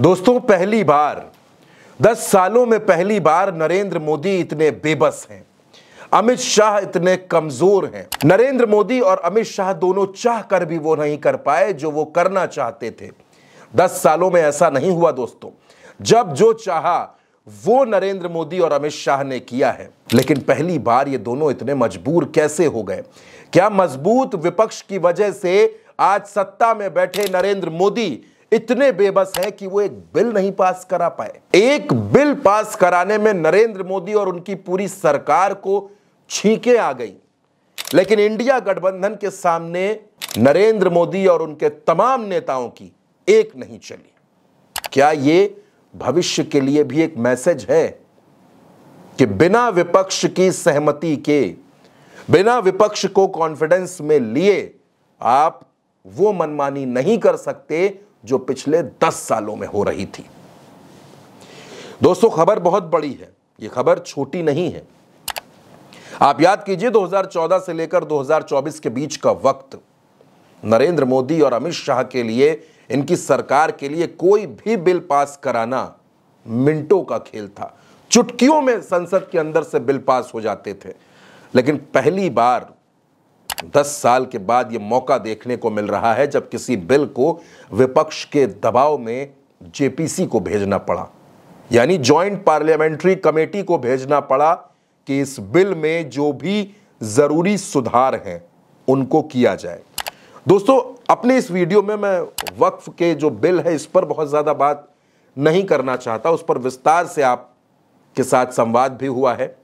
दोस्तों पहली बार दस सालों में पहली बार नरेंद्र मोदी इतने बेबस हैं अमित शाह इतने कमजोर हैं नरेंद्र मोदी और अमित शाह दोनों चाह कर भी वो नहीं कर पाए जो वो करना चाहते थे दस सालों में ऐसा नहीं हुआ दोस्तों जब जो चाहा वो नरेंद्र मोदी और अमित शाह ने किया है लेकिन पहली बार ये दोनों इतने मजबूर कैसे हो गए क्या मजबूत विपक्ष की वजह से आज सत्ता में बैठे नरेंद्र मोदी इतने बेबस हैं कि वो एक बिल नहीं पास करा पाए एक बिल पास कराने में नरेंद्र मोदी और उनकी पूरी सरकार को छींके आ गई लेकिन इंडिया गठबंधन के सामने नरेंद्र मोदी और उनके तमाम नेताओं की एक नहीं चली क्या ये भविष्य के लिए भी एक मैसेज है कि बिना विपक्ष की सहमति के बिना विपक्ष को कॉन्फिडेंस में लिए आप वो मनमानी नहीं कर सकते जो पिछले दस सालों में हो रही थी दोस्तों खबर बहुत बड़ी है यह खबर छोटी नहीं है आप याद कीजिए 2014 से लेकर 2024 के बीच का वक्त नरेंद्र मोदी और अमित शाह के लिए इनकी सरकार के लिए कोई भी बिल पास कराना मिनटों का खेल था चुटकियों में संसद के अंदर से बिल पास हो जाते थे लेकिन पहली बार दस साल के बाद ये मौका देखने को मिल रहा है जब किसी बिल को विपक्ष के दबाव में जेपीसी को भेजना पड़ा यानी जॉइंट पार्लियामेंट्री कमेटी को भेजना पड़ा कि इस बिल में जो भी ज़रूरी सुधार हैं उनको किया जाए दोस्तों अपने इस वीडियो में मैं वक्फ के जो बिल है इस पर बहुत ज़्यादा बात नहीं करना चाहता उस पर विस्तार से आप के साथ संवाद भी हुआ है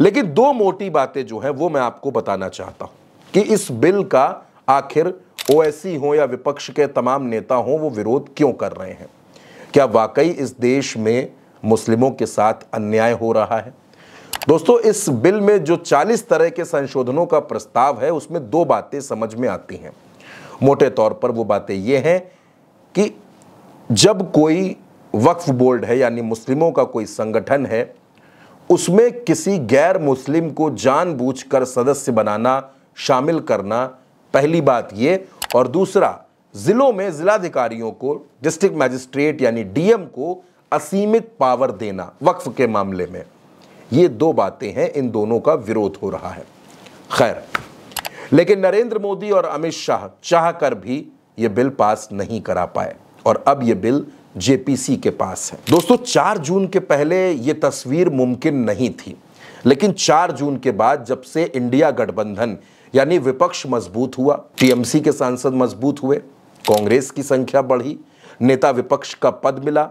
लेकिन दो मोटी बातें जो है वो मैं आपको बताना चाहता हूं कि इस बिल का आखिर ओएसी हो या विपक्ष के तमाम नेता हों वो विरोध क्यों कर रहे हैं क्या वाकई इस देश में मुस्लिमों के साथ अन्याय हो रहा है दोस्तों इस बिल में जो 40 तरह के संशोधनों का प्रस्ताव है उसमें दो बातें समझ में आती हैं मोटे तौर पर वो बातें ये हैं कि जब कोई वक्फ बोर्ड है यानी मुस्लिमों का कोई संगठन है उसमें किसी गैर मुस्लिम को जानबूझकर सदस्य बनाना शामिल करना पहली बात ये और दूसरा ज़िलों में ज़िलाधिकारियों को डिस्ट्रिक्ट मैजिस्ट्रेट यानी डीएम को असीमित पावर देना वक्फ के मामले में ये दो बातें हैं इन दोनों का विरोध हो रहा है खैर लेकिन नरेंद्र मोदी और अमित शाह चाह कर भी ये बिल पास नहीं करा पाए और अब ये बिल जेपीसी के पास है दोस्तों चार जून के पहले ये तस्वीर मुमकिन नहीं थी लेकिन चार जून के बाद जब से इंडिया गठबंधन यानी विपक्ष मजबूत हुआ टीएमसी के सांसद मजबूत हुए कांग्रेस की संख्या बढ़ी नेता विपक्ष का पद मिला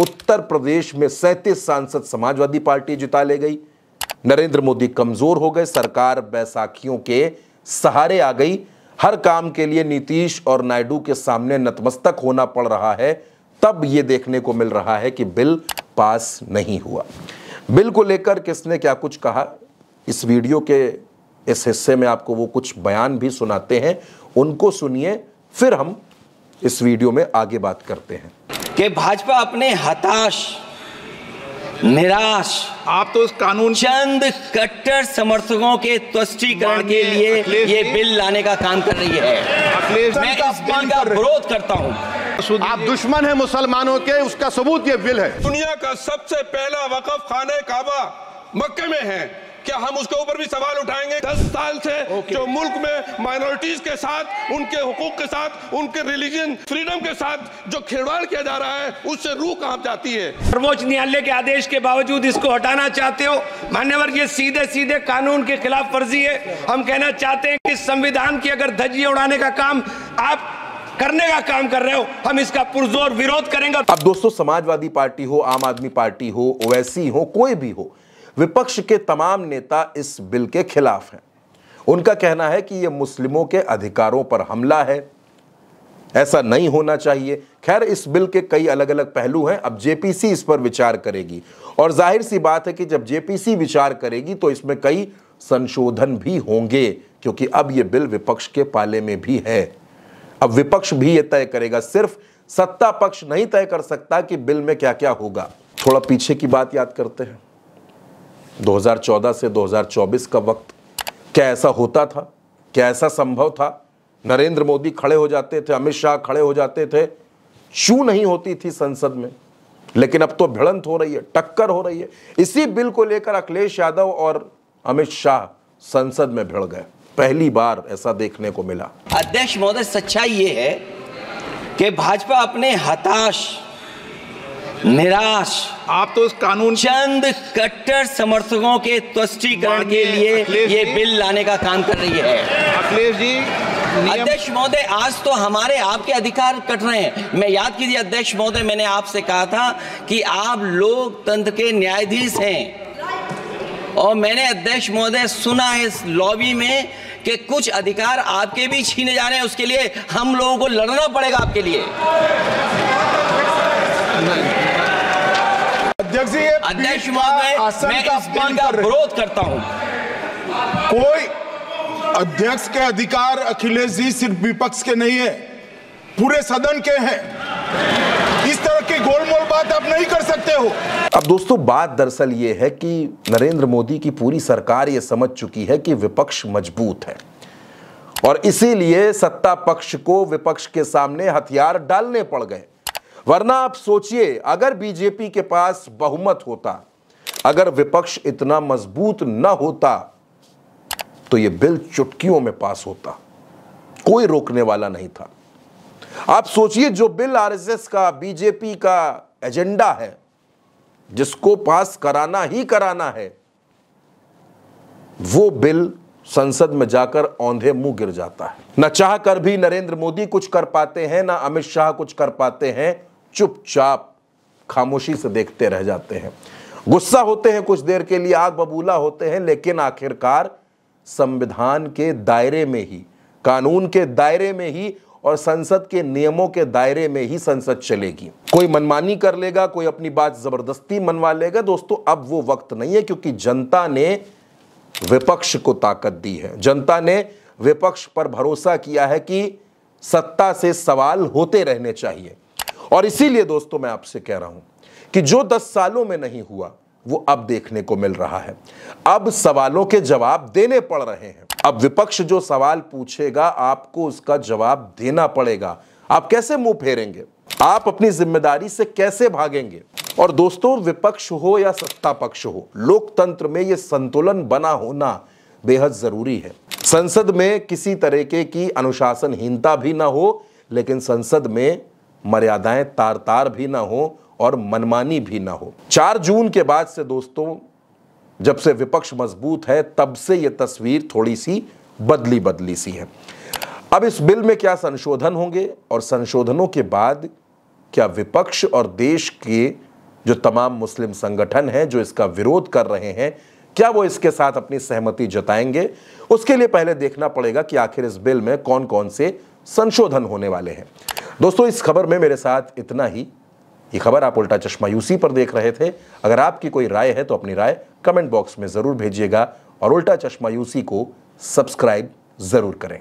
उत्तर प्रदेश में सैंतीस सांसद समाजवादी पार्टी जिता ले गई नरेंद्र मोदी कमजोर हो गए सरकार बैसाखियों के सहारे आ गई हर काम के लिए नीतीश और नायडू के सामने नतमस्तक होना पड़ रहा है तब ये देखने को मिल रहा है कि बिल पास नहीं हुआ बिल को लेकर किसने क्या कुछ कहा इस वीडियो के इस हिस्से में आपको वो कुछ बयान भी सुनाते हैं उनको सुनिए फिर हम इस वीडियो में आगे बात करते हैं कि भाजपा अपने हताश निराश आप तो इस कानून चंद कट्टर समर्थकों के तुष्टिकरण के लिए ये बिल लाने का काम कर रही है मैं इस बिल का विरोध करता हूँ आप दुश्मन है मुसलमानों के उसका सबूत ये बिल है दुनिया का सबसे पहला वकफ खाने काबा मक्के में है क्या हम उसके ऊपर भी सवाल उठाएंगे दस साल से okay. जो मुल्क में माइनॉरिटीज के साथ उनके हुकूक के साथ उनके रिलीजन फ्रीडम के साथ जो खिलवाड़ किया जा रहा है उससे रूह कहा जाती है सर्वोच्च न्यायालय के आदेश के बावजूद इसको हटाना चाहते हो मान्यवर ये सीधे सीधे कानून के खिलाफ वर्जी है हम कहना चाहते हैं कि संविधान की अगर धज्जियां उड़ाने का काम आप करने का काम कर रहे हो हम इसका पुरजोर विरोध करेंगे अब दोस्तों समाजवादी पार्टी हो आम आदमी पार्टी हो ओवैसी हो कोई भी हो विपक्ष के तमाम नेता इस बिल के खिलाफ हैं उनका कहना है कि यह मुस्लिमों के अधिकारों पर हमला है ऐसा नहीं होना चाहिए खैर इस बिल के कई अलग अलग पहलू हैं अब जेपीसी इस पर विचार करेगी और जाहिर सी बात है कि जब जेपीसी विचार करेगी तो इसमें कई संशोधन भी होंगे क्योंकि अब यह बिल विपक्ष के पाले में भी है अब विपक्ष भी यह तय करेगा सिर्फ सत्ता पक्ष नहीं तय कर सकता कि बिल में क्या क्या होगा थोड़ा पीछे की बात याद करते हैं 2014 से 2024 का वक्त क्या ऐसा होता था क्या ऐसा संभव था नरेंद्र मोदी खड़े हो जाते थे अमित शाह खड़े हो जाते थे छू नहीं होती थी संसद में लेकिन अब तो भिड़ंत हो रही है टक्कर हो रही है इसी बिल को लेकर अखिलेश यादव और अमित शाह संसद में भिड़ गए पहली बार ऐसा देखने को मिला अध्यक्ष महोदय सच्चाई ये है कि भाजपा अपने हताश निराश आप तो उस कानून चंद कट्टर समर्थकों के तुष्टिकरण के लिए ये बिल लाने का काम कर रही है अखिलेश जी अध्यक्ष महोदय आज तो हमारे आपके अधिकार कट रहे हैं मैं याद कीजिए अध्यक्ष महोदय मैंने आपसे कहा था कि आप लोकतंत्र के न्यायाधीश हैं और मैंने अध्यक्ष महोदय सुना है इस लॉबी में कि कुछ अधिकार आपके भी छीने जा रहे हैं उसके लिए हम लोगों को लड़ना पड़ेगा आपके लिए अध्यक्ष जी अध्यक्ष महोदय मैं इस बिल का विरोध करता हूं कोई अध्यक्ष के अधिकार अखिलेश जी सिर्फ विपक्ष के नहीं है पूरे सदन के हैं इस तरह की गोलमोल बात आप नहीं कर सकते हो अब दोस्तों बात दरअसल ये है कि नरेंद्र मोदी की पूरी सरकार ये समझ चुकी है कि विपक्ष मजबूत है और इसीलिए सत्ता पक्ष को विपक्ष के सामने हथियार डालने पड़ गए वरना आप सोचिए अगर बीजेपी के पास बहुमत होता अगर विपक्ष इतना मजबूत न होता तो यह बिल चुटकियों में पास होता कोई रोकने वाला नहीं था आप सोचिए जो बिल आरएसएस का बीजेपी का एजेंडा है जिसको पास कराना ही कराना है वो बिल संसद में जाकर औंधे मुंह गिर जाता है न चाह कर भी नरेंद्र मोदी कुछ कर पाते हैं ना अमित शाह कुछ कर पाते हैं चुपचाप खामोशी से देखते रह जाते हैं गुस्सा होते हैं कुछ देर के लिए आग बबूला होते हैं लेकिन आखिरकार संविधान के दायरे में ही कानून के दायरे में ही और संसद के नियमों के दायरे में ही संसद चलेगी कोई मनमानी कर लेगा कोई अपनी बात जबरदस्ती मनवा लेगा दोस्तों अब वो वक्त नहीं है क्योंकि जनता ने विपक्ष को ताकत दी है जनता ने विपक्ष पर भरोसा किया है कि सत्ता से सवाल होते रहने चाहिए और इसीलिए दोस्तों मैं आपसे कह रहा हूं कि जो दस सालों में नहीं हुआ वो अब देखने को मिल रहा है अब सवालों के जवाब देने पड़ रहे हैं अब विपक्ष जो सवाल पूछेगा आपको उसका जवाब देना पड़ेगा आप कैसे मुंह फेरेंगे आप अपनी जिम्मेदारी से कैसे भागेंगे और दोस्तों विपक्ष हो या सत्ता पक्ष हो लोकतंत्र में यह संतुलन बना होना बेहद जरूरी है संसद में किसी तरीके की अनुशासनहीनता भी ना हो लेकिन संसद में मर्यादाएं तार तार भी ना हो और मनमानी भी ना हो चार जून के बाद से दोस्तों जब से विपक्ष मजबूत है तब से यह तस्वीर थोड़ी सी बदली बदली सी है अब इस बिल में क्या संशोधन होंगे और संशोधनों के बाद क्या विपक्ष और देश के जो तमाम मुस्लिम संगठन हैं जो इसका विरोध कर रहे हैं क्या वो इसके साथ अपनी सहमति जताएंगे उसके लिए पहले देखना पड़ेगा कि आखिर इस बिल में कौन कौन से संशोधन होने वाले हैं दोस्तों इस खबर में मेरे साथ इतना ही ये खबर आप उल्टा चश्मा यूसी पर देख रहे थे अगर आपकी कोई राय है तो अपनी राय कमेंट बॉक्स में ज़रूर भेजिएगा और उल्टा चश्मा यूसी को सब्सक्राइब ज़रूर करें